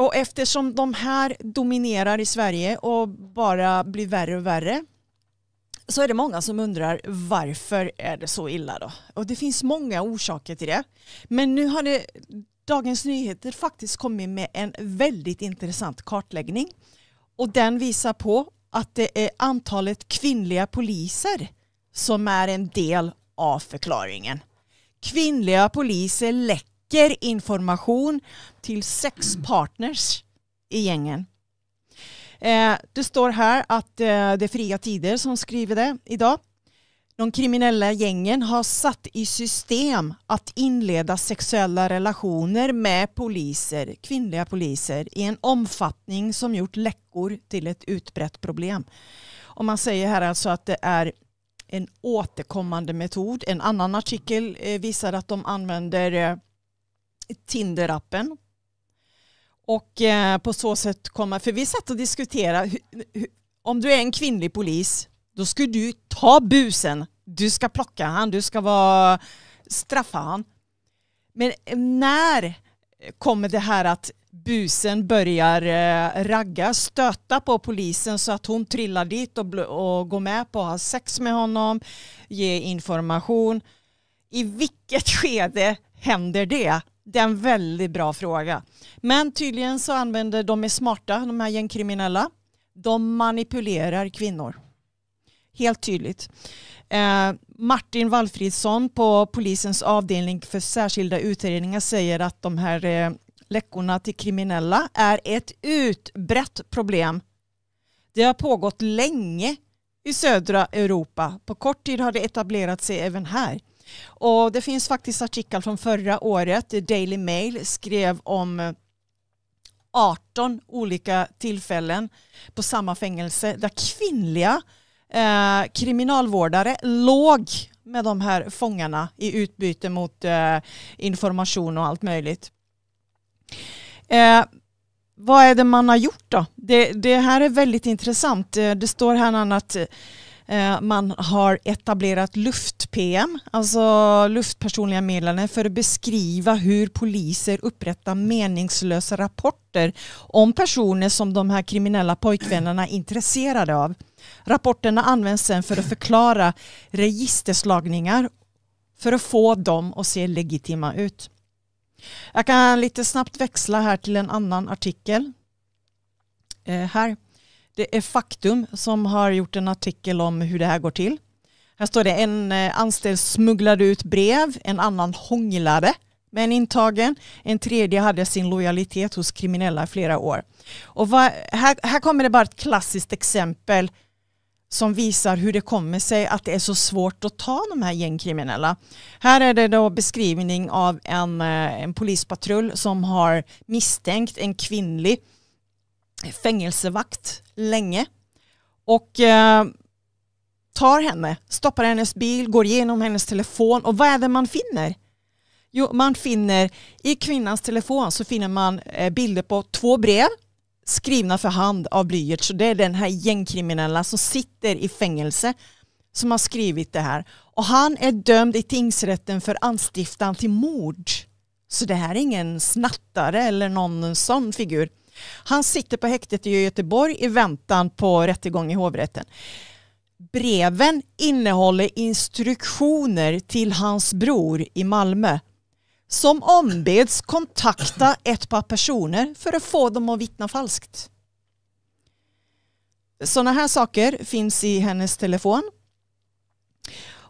Och eftersom de här dominerar i Sverige och bara blir värre och värre så är det många som undrar varför är det så illa då? Och det finns många orsaker till det. Men nu har det, Dagens Nyheter faktiskt kommit med en väldigt intressant kartläggning. Och den visar på att det är antalet kvinnliga poliser som är en del av förklaringen. Kvinnliga poliser läcker läcker information till sex partners i gängen. Eh, det står här att eh, det är Fria Tider som skriver det idag. De kriminella gängen har satt i system att inleda sexuella relationer med poliser, kvinnliga poliser i en omfattning som gjort läckor till ett utbrett problem. Och man säger här alltså att det är en återkommande metod. En annan artikel eh, visar att de använder Tinder-appen. Och eh, på så sätt komma, för vi satt och diskuterade, om du är en kvinnlig polis, då ska du ta busen, du ska plocka han, du ska vara, straffa han. Men eh, när kommer det här att busen börjar eh, ragga, stöta på polisen så att hon trillar dit och, och går med på att ha sex med honom, ge information. I vilket skede händer det? Det är en väldigt bra fråga. Men tydligen så använder de är smarta, de här gängkriminella. De manipulerar kvinnor. Helt tydligt. Eh, Martin Wallfridsson på polisens avdelning för särskilda utredningar säger att de här eh, läckorna till kriminella är ett utbrett problem. Det har pågått länge i södra Europa. På kort tid har det etablerat sig även här. Och det finns faktiskt artiklar från förra året. Daily Mail skrev om 18 eh, olika tillfällen på samma fängelse där kvinnliga eh, kriminalvårdare låg med de här fångarna i utbyte mot eh, information och allt möjligt. Eh, vad är det man har gjort då? Det, det här är väldigt intressant. Eh, det står här annat eh, Eh, man har etablerat luft-PM, alltså luftpersonliga meddelanden, för att beskriva hur poliser upprättar meningslösa rapporter om personer som de här kriminella pojkvännerna är intresserade av. Rapporterna används sen för att förklara registerslagningar för att få dem att se legitima ut. Jag kan lite snabbt växla här till en annan artikel. Eh, här. Det är Faktum som har gjort en artikel om hur det här går till. Här står det en eh, anställd smugglade ut brev, en annan hånglade med en intagen, en tredje hade sin lojalitet hos kriminella i flera år. Och vad, här, här kommer det bara ett klassiskt exempel som visar hur det kommer sig att det är så svårt att ta de här gängkriminella. Här är det då beskrivning av en, eh, en polispatrull som har misstänkt en kvinnlig fängelsevakt länge och eh, tar henne, stoppar hennes bil, går igenom hennes telefon och vad är det man finner? Jo, man finner i kvinnans telefon så finner man eh, bilder på två brev skrivna för hand av blyerts. Så det är den här gängkriminella som sitter i fängelse som har skrivit det här. Och han är dömd i tingsrätten för anstiftan till mord. Så det här är ingen snattare eller någon sån figur. Han sitter på häktet i Göteborg i väntan på rättegång i hovrätten. Breven innehåller instruktioner till hans bror i Malmö som ombeds kontakta ett par personer för att få dem att vittna falskt. Sådana här saker finns i hennes telefon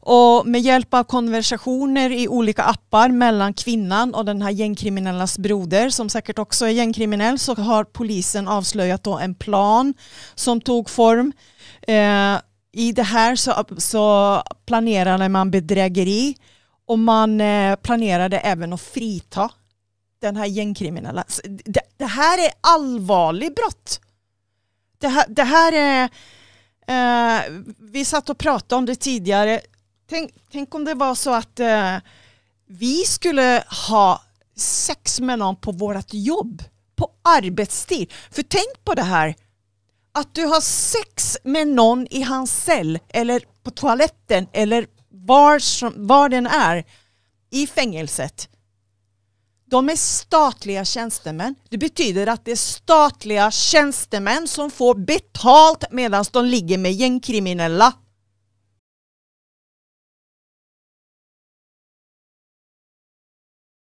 och med hjälp av konversationer i olika appar mellan kvinnan och den här gängkriminellas broder som säkert också är gängkriminell så har polisen avslöjat en plan som tog form. Eh, I det här så, så planerade man bedrägeri och man eh, planerade även att frita den här gängkriminella. Det, det här är allvarligt brott. Det här, det här är... Eh, vi satt och pratade om det tidigare. Tänk, tänk, om det var så att eh, vi skulle ha sex med någon på vårt jobb, på arbetstid. För tänk på det här, att du har sex med någon i hans cell eller på toaletten eller var, som, var den är i fängelset. De är statliga tjänstemän. Det betyder att det är statliga tjänstemän som får betalt medan de ligger med gängkriminella.